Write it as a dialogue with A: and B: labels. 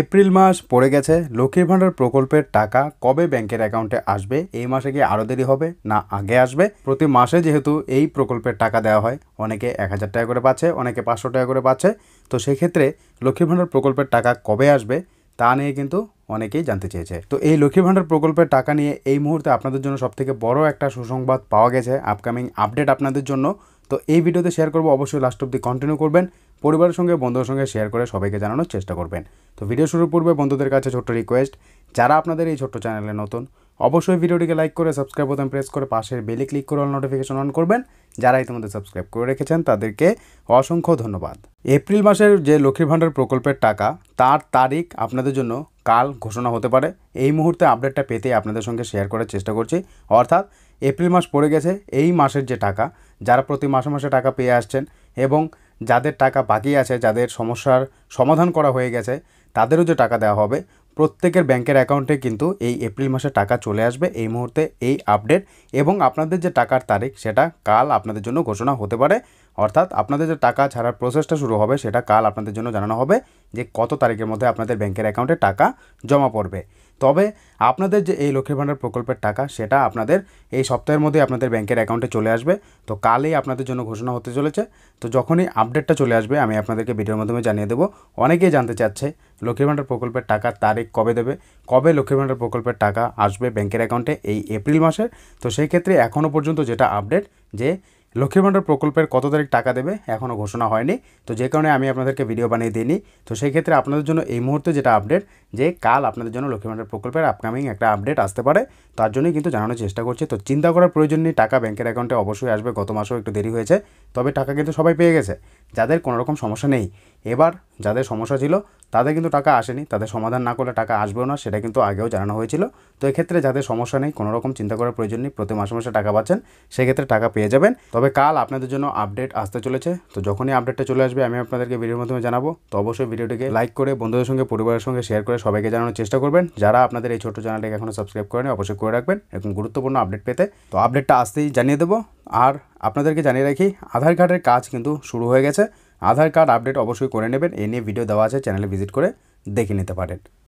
A: April মাস পড়ে গেছে লক্ষ্মীর ভাণ্ডার প্রকল্পের টাকা কবে ব্যাংকের অ্যাকাউন্টে আসবে এই মাসে কি আরও দেরি হবে না আগে আসবে প্রতি মাসে যেহেতু এই প্রকল্পের টাকা দেওয়া হয় অনেকে এক হাজার টাকা করে পাচ্ছে অনেকে পাঁচশো টাকা করে পাচ্ছে তো সেক্ষেত্রে লক্ষ্মীর ভাণ্ডার প্রকল্পের টাকা কবে আসবে তা নিয়ে কিন্তু অনেকেই জানতে চেয়েছে তো এই লক্ষ্মী ভাণ্ডার প্রকল্পের টাকা নিয়ে এই মুহূর্তে আপনাদের জন্য সবথেকে বড় একটা সুসংবাদ পাওয়া গেছে আপকামিং আপডেট আপনাদের জন্য তো এই ভিডিওতে শেয়ার করবো অবশ্যই লাস্ট অব্দি কন্টিনিউ করবেন পরিবারের সঙ্গে বন্ধুদের সঙ্গে শেয়ার করে সবাইকে জানানোর চেষ্টা করবেন তো ভিডিও শুরুর পূর্বে বন্ধুদের কাছে ছোট্ট রিকোয়েস্ট যারা আপনাদের এই ছোট্ট চ্যানেলে নতুন অবশ্যই ভিডিওটিকে লাইক করে সাবস্ক্রাইব বোতাম প্রেস করে পাশের বেলে ক্লিক করে অল নোটিফিকেশন অন করবেন যারা ইতিমধ্যে সাবস্ক্রাইব করে রেখেছেন তাদেরকে অসংখ্য ধন্যবাদ এপ্রিল মাসের যে লক্ষ্মীর ভাণ্ডার প্রকল্পের টাকা তার তারিখ আপনাদের জন্য কাল ঘোষণা হতে পারে এই মুহূর্তে আপডেটটা পেতে আপনাদের সঙ্গে শেয়ার করার চেষ্টা করছি অর্থাৎ এপ্রিল মাস পড়ে গেছে এই মাসের যে টাকা যারা প্রতি মাসে মাসে টাকা পেয়ে আসছেন এবং যাদের টাকা বাকি আছে যাদের সমস্যার সমাধান করা হয়ে গেছে তাদেরও যে টাকা দেওয়া হবে প্রত্যেকের ব্যাংকের অ্যাকাউন্টে কিন্তু এই এপ্রিল মাসে টাকা চলে আসবে এই মুহূর্তে এই আপডেট এবং আপনাদের যে টাকার তারিখ সেটা কাল আপনাদের জন্য ঘোষণা হতে পারে অর্থাৎ আপনাদের যে টাকা ছাড়ার প্রসেসটা শুরু হবে সেটা কাল আপনাদের জন্য জানানো হবে যে কত তারিখের মধ্যে আপনাদের ব্যাংকের অ্যাকাউন্টে টাকা জমা পড়বে তবে আপনাদের যে এই লক্ষ্মীর ভাণ্ডার প্রকল্পের টাকা সেটা আপনাদের এই সপ্তাহের মধ্যে আপনাদের ব্যাংকের অ্যাকাউন্টে চলে আসবে তো কালই আপনাদের জন্য ঘোষণা হতে চলেছে তো যখনই আপডেটটা চলে আসবে আমি আপনাদেরকে ভিডিওর মাধ্যমে জানিয়ে দেবো অনেকেই জানতে চাচ্ছে লক্ষ্মীর ভাণ্ডার প্রকল্পের টাকা তারিখ কবে দেবে কবে লক্ষ্মীর ভাণ্ডার প্রকল্পের টাকা আসবে ব্যাংকের অ্যাকাউন্টে এই এপ্রিল মাসের তো সেই ক্ষেত্রে এখনও পর্যন্ত যেটা আপডেট যে লক্ষ্মী ভাণ্ডার প্রকল্পের কত তারিখ টাকা দেবে এখনও ঘোষণা হয়নি তো যে কারণে আমি আপনাদেরকে ভিডিও বানিয়ে দিইনি তো সেই ক্ষেত্রে আপনাদের জন্য এই মুহূর্তে যেটা আপডেট যে কাল আপনাদের জন্য লক্ষ্মী ভাণ্ডার প্রকল্পের আপকামিং একটা আপডেট আসতে পারে তার জন্যই কিন্তু জানানোর চেষ্টা করছি তো চিন্তা করার প্রয়োজন নেই টাকা ব্যাংকের অ্যাকাউন্টে অবশ্যই আসবে গত মাসেও একটু দেরি হয়েছে তবে টাকা কিন্তু সবাই পেয়ে গেছে যাদের কোনো রকম সমস্যা নেই এবার যাদের সমস্যা ছিল তাদের কিন্তু টাকা আসেনি তাদের সমাধান না করলে টাকা আসবেও না সেটা কিন্তু আগেও জানানো হয়েছিল তো এক্ষেত্রে যাদের সমস্যা নেই কোনো রকম চিন্তা করার প্রয়োজন নেই প্রতি মাসে মাসে টাকা পাচ্ছেন সেক্ষেত্রে টাকা পেয়ে যাবেন তবে তবে কাল আপনাদের জন্য আপডেট আসতে চলেছে তো যখনই আপডেটটা চলে আসবে আমি আপনাদেরকে ভিডিওর মাধ্যমে জানাবো তো অবশ্যই ভিডিওটিকে লাইক করে বন্ধুদের সঙ্গে পরিবারের সঙ্গে শেয়ার করে সবাইকে জানানোর চেষ্টা করবেন যারা আপনাদের এই ছোট চ্যানেলটাকে এখনও সাবস্ক্রাইব করেন অবশ্যই করে রাখবেন এরকম গুরুত্বপূর্ণ আপডেট পেতে তো আপডেটটা আসতেই জানিয়ে দেবো আর আপনাদেরকে জানিয়ে রাখি আধার কার্ডের কাজ কিন্তু শুরু হয়ে গেছে আধার কার্ড আপডেট অবশ্যই করে নেবেন এ নিয়ে ভিডিও দেওয়া আছে চ্যানেলে ভিজিট করে দেখে নিতে পারেন